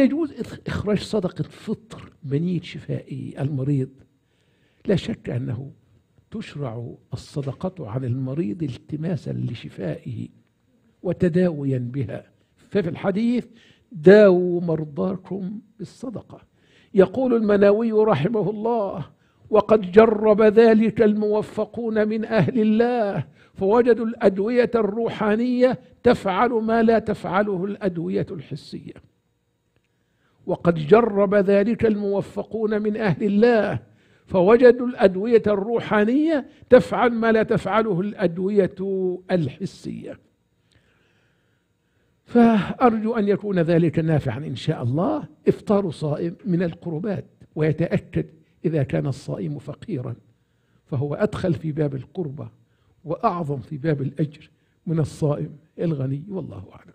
يجوز إخراج صدقة فطر منية شفائي المريض لا شك أنه تشرع الصدقة عن المريض التماسا لشفائه وتداويا بها ففي الحديث داووا مرضاكم بالصدقة يقول المناوي رحمه الله وقد جرب ذلك الموفقون من أهل الله فوجدوا الأدوية الروحانية تفعل ما لا تفعله الأدوية الحسية وقد جرب ذلك الموفقون من أهل الله فوجدوا الأدوية الروحانية تفعل ما لا تفعله الأدوية الحسية فأرجو أن يكون ذلك نافعا إن شاء الله إفطار صائم من القربات ويتأكد إذا كان الصائم فقيرا فهو أدخل في باب القربة وأعظم في باب الأجر من الصائم الغني والله أعلم